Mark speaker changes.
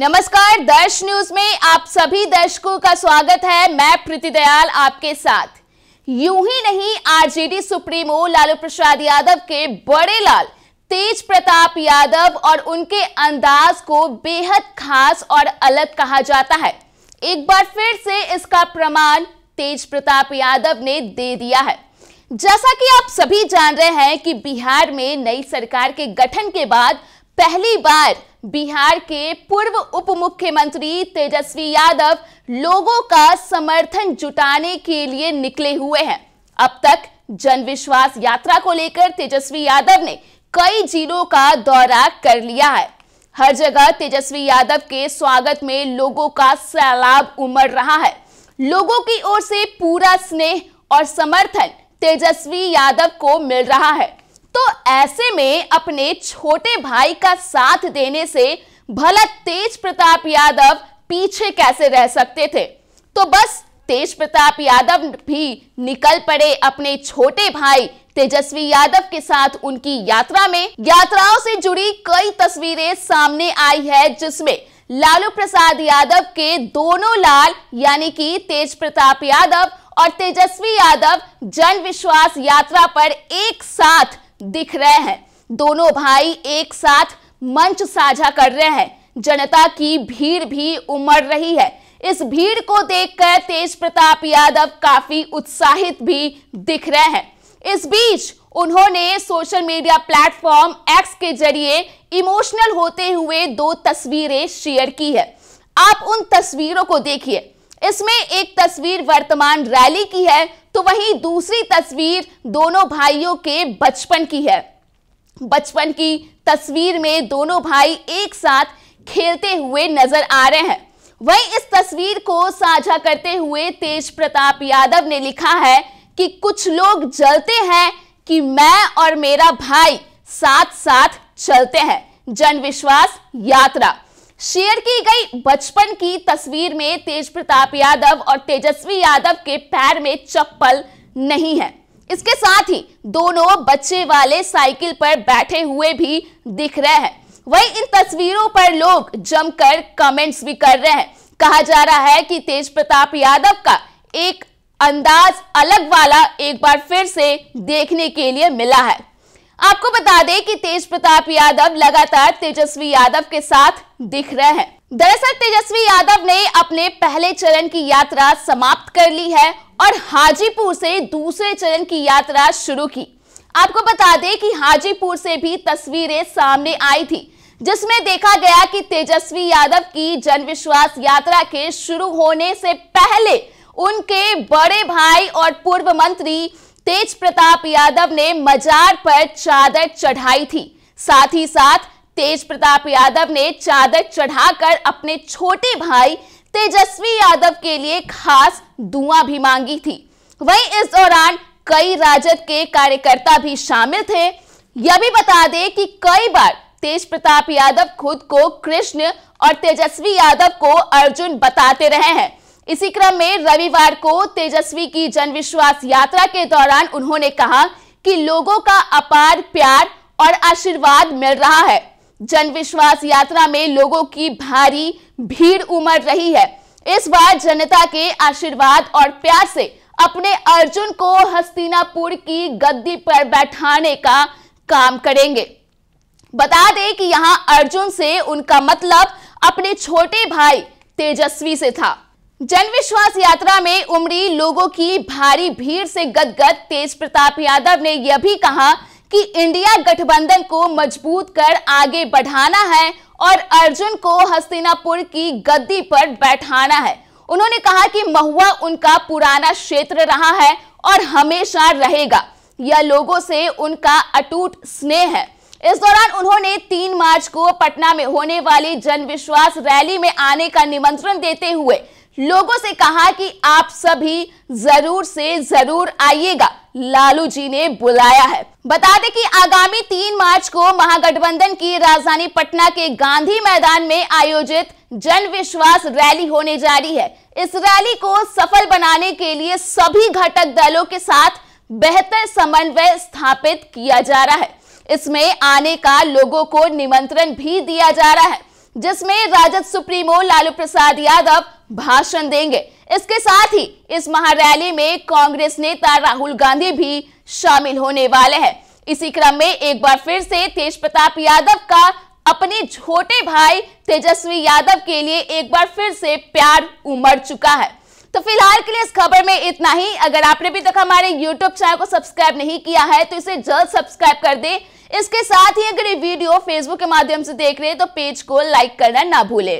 Speaker 1: नमस्कार दर्श न्यूज में आप सभी दर्शकों का स्वागत है मैं प्रीति दयाल आपके साथ यूं ही नहीं आरजेडी सुप्रीमो लालू प्रसाद यादव के बड़े लाल तेज प्रताप यादव और उनके अंदाज को बेहद खास और अलग कहा जाता है एक बार फिर से इसका प्रमाण तेज प्रताप यादव ने दे दिया है जैसा कि आप सभी जान रहे हैं कि बिहार में नई सरकार के गठन के बाद पहली बार बिहार के पूर्व उप मुख्यमंत्री तेजस्वी यादव लोगों का समर्थन जुटाने के लिए निकले हुए हैं अब तक जन विश्वास यात्रा को लेकर तेजस्वी यादव ने कई जिलों का दौरा कर लिया है हर जगह तेजस्वी यादव के स्वागत में लोगों का सैलाब उमड़ रहा है लोगों की ओर से पूरा स्नेह और समर्थन तेजस्वी यादव को मिल रहा है तो ऐसे में अपने छोटे भाई का साथ देने से भला तेज प्रताप यादव पीछे कैसे रह सकते थे तो बस तेज प्रताप यादव भी निकल पड़े अपने छोटे भाई तेजस्वी यादव के साथ उनकी यात्रा में यात्राओं से जुड़ी कई तस्वीरें सामने आई है जिसमें लालू प्रसाद यादव के दोनों लाल यानी कि तेज प्रताप यादव और तेजस्वी यादव जन विश्वास यात्रा पर एक साथ दिख रहे हैं दोनों भाई एक साथ मंच साझा कर रहे हैं जनता की भीड़ भी उमड़ रही है इस भीड़ को देखकर तेज प्रताप यादव काफी उत्साहित भी दिख रहे हैं इस बीच उन्होंने सोशल मीडिया प्लेटफॉर्म एक्स के जरिए इमोशनल होते हुए दो तस्वीरें शेयर की है आप उन तस्वीरों को देखिए इसमें एक तस्वीर वर्तमान रैली की है तो वहीं दूसरी तस्वीर दोनों भाइयों के बचपन की है बचपन की तस्वीर में दोनों भाई एक साथ खेलते हुए नजर आ रहे हैं वहीं इस तस्वीर को साझा करते हुए तेज प्रताप यादव ने लिखा है कि कुछ लोग जलते हैं कि मैं और मेरा भाई साथ साथ चलते हैं जन विश्वास यात्रा शेयर की गई बचपन की तस्वीर में तेज प्रताप यादव और तेजस्वी यादव के पैर में चप्पल नहीं है इसके साथ ही दोनों बच्चे वाले साइकिल पर बैठे हुए भी दिख रहे हैं वही इन तस्वीरों पर लोग जमकर कमेंट्स भी कर रहे हैं कहा जा रहा है कि तेज प्रताप यादव का एक अंदाज अलग वाला एक बार फिर से देखने के लिए मिला है आपको बता दें कि तेज प्रताप यादव लगातार तेजस्वी यादव के साथ दिख रहे हैं दरअसल तेजस्वी यादव ने अपने पहले चरण की यात्रा समाप्त कर ली है और हाजीपुर से दूसरे चरण की यात्रा शुरू की आपको बता दें कि हाजीपुर से भी तस्वीरें सामने आई थी जिसमें देखा गया कि तेजस्वी यादव की जनविश्वास यात्रा के शुरू होने से पहले उनके बड़े भाई और पूर्व मंत्री तेज प्रताप यादव ने मजार पर चादर चढ़ाई थी साथ ही साथ तेज प्रताप यादव ने चादर चढ़ाकर अपने छोटे भाई तेजस्वी यादव के लिए खास दुआ भी मांगी थी वहीं इस दौरान कई राजद के कार्यकर्ता भी शामिल थे यह भी बता दें कि कई बार तेज प्रताप यादव खुद को कृष्ण और तेजस्वी यादव को अर्जुन बताते रहे हैं इसी क्रम में रविवार को तेजस्वी की जनविश्वास यात्रा के दौरान उन्होंने कहा कि लोगों का अपार प्यार और आशीर्वाद मिल रहा है जनविश्वास यात्रा में लोगों की भारी भीड़ उमड़ रही है इस बार जनता के आशीर्वाद और प्यार से अपने अर्जुन को हस्तिनापुर की गद्दी पर बैठाने का काम करेंगे बता दें कि यहां अर्जुन से उनका मतलब अपने छोटे भाई तेजस्वी से था जन विश्वास यात्रा में उमड़ी लोगों की भारी भीड़ से गदगद तेज प्रताप यादव ने यह भी कहा कि इंडिया गठबंधन को मजबूत कर आगे बढ़ाना है और अर्जुन को हस्तिनापुर की गद्दी पर बैठाना है उन्होंने कहा कि महुआ उनका पुराना क्षेत्र रहा है और हमेशा रहेगा यह लोगों से उनका अटूट स्नेह है इस दौरान उन्होंने 3 मार्च को पटना में होने वाली जन विश्वास रैली में आने का निमंत्रण देते हुए लोगों से कहा कि आप सभी जरूर से जरूर आइएगा लालू जी ने बुलाया है बता दें कि आगामी तीन मार्च को महागठबंधन की राजधानी पटना के गांधी मैदान में आयोजित जन विश्वास रैली होने जा रही है इस रैली को सफल बनाने के लिए सभी घटक दलों के साथ बेहतर समन्वय स्थापित किया जा रहा है इसमें आने का लोगों को निमंत्रण भी दिया जा रहा है जिसमें राजद सुप्रीमो लालू प्रसाद यादव भाषण देंगे इसके साथ ही इस महारैली में कांग्रेस नेता राहुल गांधी भी शामिल होने वाले हैं इसी क्रम में एक बार फिर से तेज प्रताप यादव का अपने छोटे भाई तेजस्वी यादव के लिए एक बार फिर से प्यार उमड़ चुका है तो फिलहाल के लिए इस खबर में इतना ही अगर आपने अभी तक हमारे YouTube चैनल को सब्सक्राइब नहीं किया है तो इसे जल्द सब्सक्राइब कर दें इसके साथ ही अगर ये वीडियो फेसबुक के माध्यम से देख रहे हैं तो पेज को लाइक करना ना भूले